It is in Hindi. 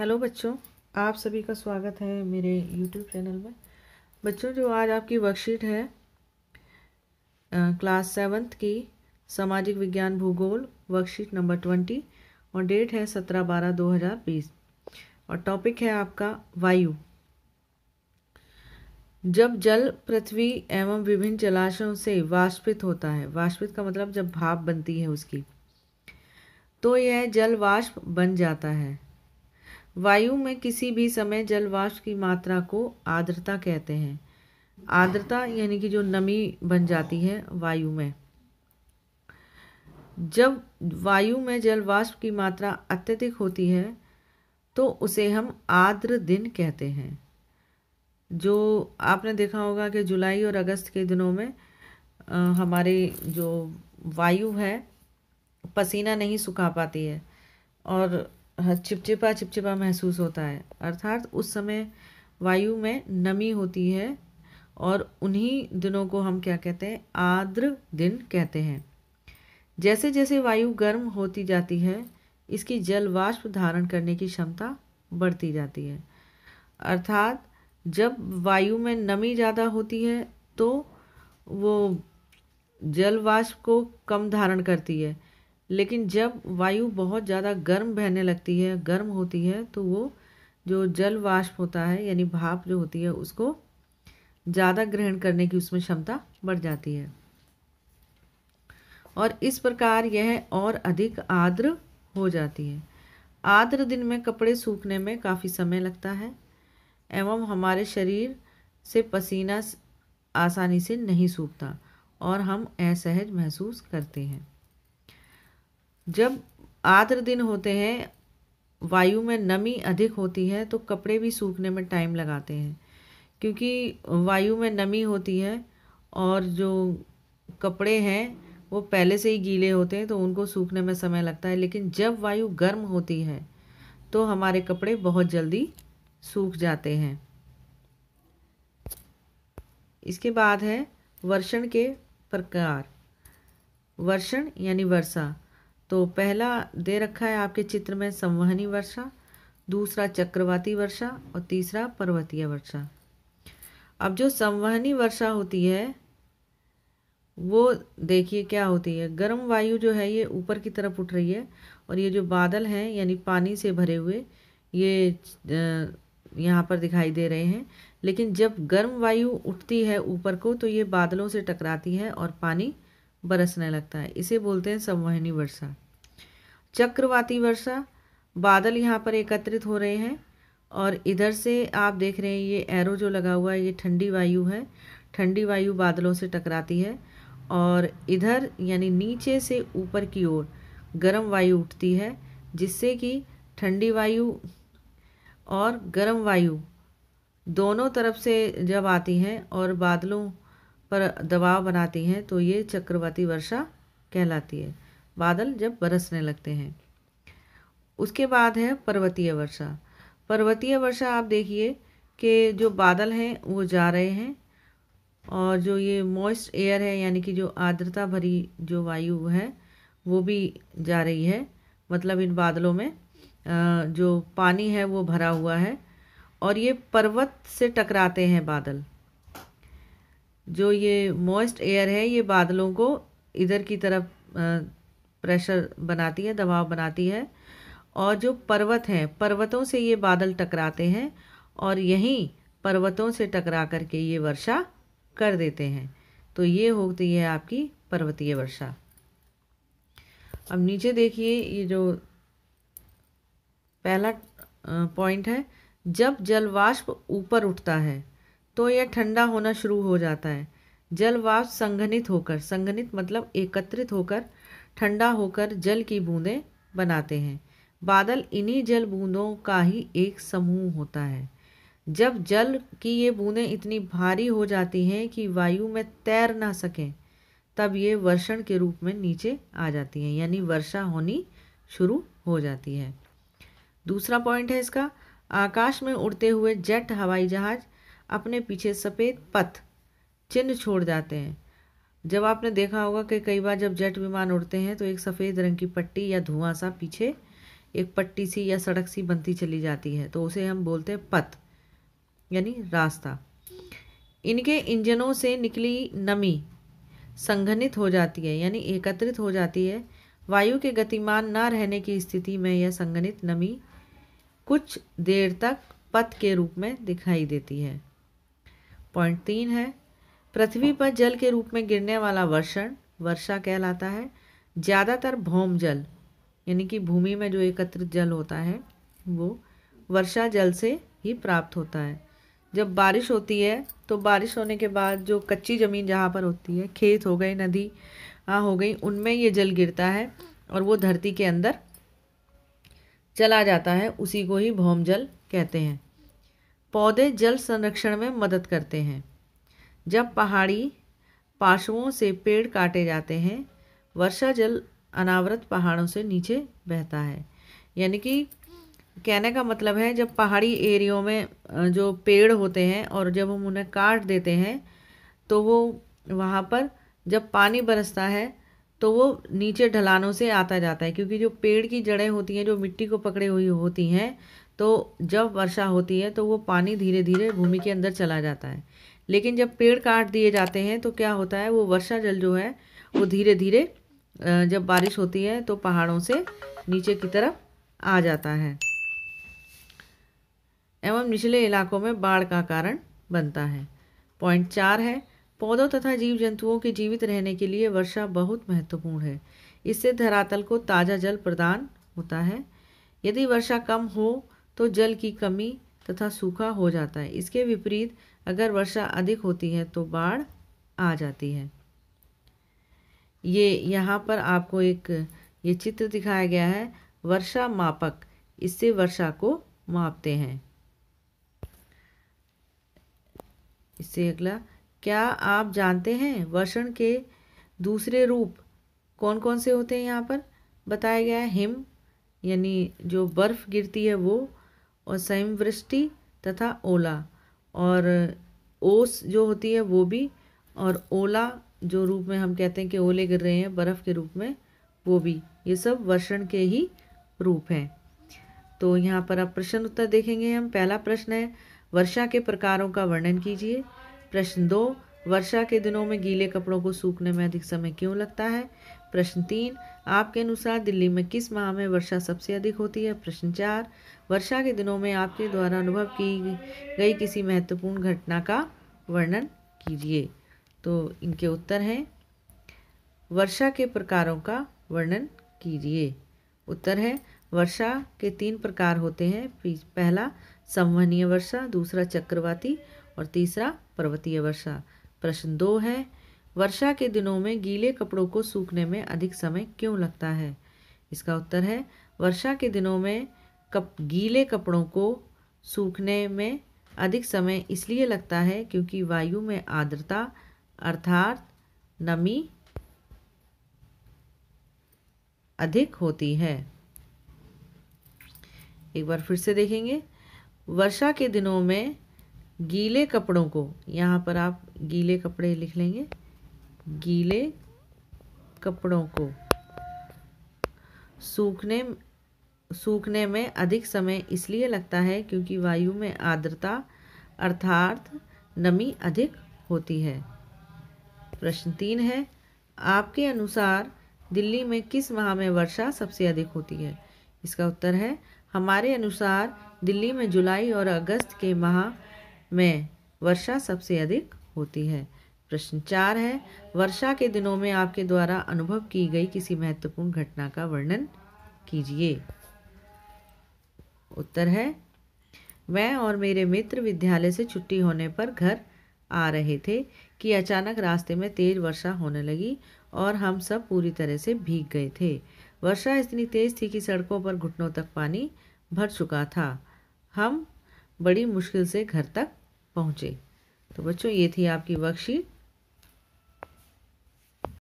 हेलो बच्चों आप सभी का स्वागत है मेरे यूट्यूब चैनल में बच्चों जो आज आपकी वर्कशीट है आ, क्लास सेवन्थ की सामाजिक विज्ञान भूगोल वर्कशीट नंबर ट्वेंटी और डेट है सत्रह बारह दो हज़ार बीस और टॉपिक है आपका वायु जब जल पृथ्वी एवं विभिन्न जलाशयों से वाष्पित होता है वाष्पित का मतलब जब भाप बनती है उसकी तो यह जल वाष्प बन जाता है वायु में किसी भी समय जलवाष्प की मात्रा को आर्द्रता कहते हैं आर्द्रता यानी कि जो नमी बन जाती है वायु में जब वायु में जलवाष्प की मात्रा अत्यधिक होती है तो उसे हम आर्द्र दिन कहते हैं जो आपने देखा होगा कि जुलाई और अगस्त के दिनों में आ, हमारी जो वायु है पसीना नहीं सुखा पाती है और चिपचिपा चिपचिपा महसूस होता है अर्थात उस समय वायु में नमी होती है और उन्हीं दिनों को हम क्या कहते हैं आर्द्र दिन कहते हैं जैसे जैसे वायु गर्म होती जाती है इसकी जल वाष्प धारण करने की क्षमता बढ़ती जाती है अर्थात जब वायु में नमी ज़्यादा होती है तो वो जल वाष्प को कम धारण करती है लेकिन जब वायु बहुत ज़्यादा गर्म बहने लगती है गर्म होती है तो वो जो जल वाष्प होता है यानी भाप जो होती है उसको ज़्यादा ग्रहण करने की उसमें क्षमता बढ़ जाती है और इस प्रकार यह और अधिक आर्द्र हो जाती है आर्द्र दिन में कपड़े सूखने में काफ़ी समय लगता है एवं हमारे शरीर से पसीना आसानी से नहीं सूखता और हम असहज महसूस करते हैं जब आर्द्र दिन होते हैं वायु में नमी अधिक होती है तो कपड़े भी सूखने में टाइम लगाते हैं क्योंकि वायु में नमी होती है और जो कपड़े हैं वो पहले से ही गीले होते हैं तो उनको सूखने में समय लगता है लेकिन जब वायु गर्म होती है तो हमारे कपड़े बहुत जल्दी सूख जाते हैं इसके बाद है वर्षण के प्रकार वर्षण यानी वर्षा तो पहला दे रखा है आपके चित्र में संवहनी वर्षा दूसरा चक्रवाती वर्षा और तीसरा पर्वतीय वर्षा अब जो संवहनी वर्षा होती है वो देखिए क्या होती है गर्म वायु जो है ये ऊपर की तरफ उठ रही है और ये जो बादल हैं यानी पानी से भरे हुए ये यहाँ पर दिखाई दे रहे हैं लेकिन जब गर्म वायु उठती है ऊपर को तो ये बादलों से टकराती है और पानी बरसने लगता है इसे बोलते हैं संवहनी वर्षा चक्रवाती वर्षा बादल यहाँ पर एकत्रित हो रहे हैं और इधर से आप देख रहे हैं ये एरो जो लगा हुआ है ये ठंडी वायु है ठंडी वायु बादलों से टकराती है और इधर यानी नीचे से ऊपर की ओर गर्म वायु उठती है जिससे कि ठंडी वायु और गर्म वायु दोनों तरफ से जब आती हैं और बादलों पर दबाव बनाती हैं तो ये चक्रवाती वर्षा कहलाती है बादल जब बरसने लगते हैं उसके बाद है पर्वतीय वर्षा पर्वतीय वर्षा आप देखिए कि जो बादल हैं वो जा रहे हैं और जो ये मॉइस्ट एयर है यानी कि जो आर्द्रता भरी जो वायु है वो भी जा रही है मतलब इन बादलों में जो पानी है वो भरा हुआ है और ये पर्वत से टकराते हैं बादल जो ये मॉइस्ट एयर है ये बादलों को इधर की तरफ प्रेशर बनाती है दबाव बनाती है और जो पर्वत हैं पर्वतों से ये बादल टकराते हैं और यहीं पर्वतों से टकरा करके ये वर्षा कर देते हैं तो ये होती है आपकी पर्वतीय वर्षा अब नीचे देखिए ये जो पहला पॉइंट है जब जलवाष्प ऊपर उठता है तो यह ठंडा होना शुरू हो जाता है वाष्प संघनित होकर संघनित मतलब एकत्रित होकर ठंडा होकर जल की बूंदें बनाते हैं बादल इन्हीं जल बूंदों का ही एक समूह होता है जब जल की ये बूंदें इतनी भारी हो जाती हैं कि वायु में तैर ना सकें तब ये वर्षण के रूप में नीचे आ जाती हैं यानी वर्षा होनी शुरू हो जाती है दूसरा पॉइंट है इसका आकाश में उड़ते हुए जेट हवाई जहाज़ अपने पीछे सफ़ेद पथ चिन्ह छोड़ जाते हैं जब आपने देखा होगा कि कई बार जब जेट विमान उड़ते हैं तो एक सफ़ेद रंग की पट्टी या धुआं सा पीछे एक पट्टी सी या सड़क सी बनती चली जाती है तो उसे हम बोलते हैं पथ यानी रास्ता इनके इंजनों से निकली नमी संघनित हो जाती है यानी एकत्रित हो जाती है वायु के गतिमान ना रहने की स्थिति में यह संघनित नमी कुछ देर तक पथ के रूप में दिखाई देती है पॉइंट तीन है पृथ्वी पर जल के रूप में गिरने वाला वर्षण वर्षा कहलाता है ज़्यादातर भौम जल यानी कि भूमि में जो एकत्रित जल होता है वो वर्षा जल से ही प्राप्त होता है जब बारिश होती है तो बारिश होने के बाद जो कच्ची ज़मीन जहाँ पर होती है खेत हो गए नदी आ, हो गई उनमें ये जल गिरता है और वो धरती के अंदर चला जाता है उसी को ही भौम जल कहते हैं पौधे जल संरक्षण में मदद करते हैं जब पहाड़ी पार्श्वों से पेड़ काटे जाते हैं वर्षा जल अनावृत पहाड़ों से नीचे बहता है यानी कि कहने का मतलब है जब पहाड़ी एरियों में जो पेड़ होते हैं और जब हम उन्हें काट देते हैं तो वो वहाँ पर जब पानी बरसता है तो वो नीचे ढलानों से आता जाता है क्योंकि जो पेड़ की जड़ें होती हैं जो मिट्टी को पकड़े हुई होती हैं तो जब वर्षा होती है तो वो पानी धीरे धीरे भूमि के अंदर चला जाता है लेकिन जब पेड़ काट दिए जाते हैं तो क्या होता है वो वर्षा जल जो है वो धीरे धीरे जब बारिश होती है तो पहाड़ों से नीचे की तरफ आ जाता है एवं निचले इलाकों में बाढ़ का कारण बनता है पॉइंट चार है पौधों तथा जीव जंतुओं के जीवित रहने के लिए वर्षा बहुत महत्वपूर्ण है इससे धरातल को ताज़ा जल प्रदान होता है यदि वर्षा कम हो तो जल की कमी तथा सूखा हो जाता है इसके विपरीत अगर वर्षा अधिक होती है तो बाढ़ आ जाती है ये यहाँ पर आपको एक ये चित्र दिखाया गया है वर्षा मापक इससे वर्षा को मापते हैं इससे अगला क्या आप जानते हैं वर्षण के दूसरे रूप कौन कौन से होते हैं यहाँ पर बताया गया है हिम यानी जो बर्फ़ गिरती है वो और संवृष्टि तथा ओला और ओस जो होती है वो भी और ओला जो रूप में हम कहते हैं कि ओले गिर रहे हैं बर्फ़ के रूप में वो भी ये सब वर्षण के ही रूप हैं तो यहाँ पर आप प्रश्न उत्तर देखेंगे हम पहला प्रश्न है वर्षा के प्रकारों का वर्णन कीजिए प्रश्न दो वर्षा के दिनों में गीले कपड़ों को सूखने में अधिक समय क्यों लगता है प्रश्न तीन आपके अनुसार दिल्ली में किस माह में वर्षा सबसे अधिक होती है प्रश्न चार वर्षा के दिनों में आपके द्वारा अनुभव की गई किसी महत्वपूर्ण घटना का वर्णन कीजिए तो इनके उत्तर हैं वर्षा के प्रकारों का वर्णन कीजिए उत्तर है वर्षा के तीन प्रकार होते हैं पहला संवहनीय वर्षा दूसरा चक्रवाती और तीसरा पर्वतीय वर्षा प्रश्न दो है वर्षा के दिनों में गीले कपड़ों को सूखने में अधिक समय क्यों लगता है इसका उत्तर है वर्षा के दिनों में कप गीले कपड़ों को सूखने में अधिक समय इसलिए लगता है क्योंकि वायु में आर्द्रता अर्थात नमी अधिक होती है एक बार फिर से देखेंगे वर्षा के दिनों में गीले कपड़ों को यहाँ पर आप गीले कपड़े लिख लेंगे गीले कपड़ों को सूखने सूखने में अधिक समय इसलिए लगता है क्योंकि वायु में आर्द्रता अर्थात नमी अधिक होती है प्रश्न तीन है आपके अनुसार दिल्ली में किस माह में वर्षा सबसे अधिक होती है इसका उत्तर है हमारे अनुसार दिल्ली में जुलाई और अगस्त के माह में वर्षा सबसे अधिक होती है प्रश्न चार है वर्षा के दिनों में आपके द्वारा अनुभव की गई किसी महत्वपूर्ण घटना का वर्णन कीजिए उत्तर है मैं और मेरे मित्र विद्यालय से छुट्टी होने पर घर आ रहे थे कि अचानक रास्ते में तेज वर्षा होने लगी और हम सब पूरी तरह से भीग गए थे वर्षा इतनी तेज थी कि सड़कों पर घुटनों तक पानी भर चुका था हम बड़ी मुश्किल से घर तक पहुँचे तो बच्चों ये थी आपकी वर्कशीट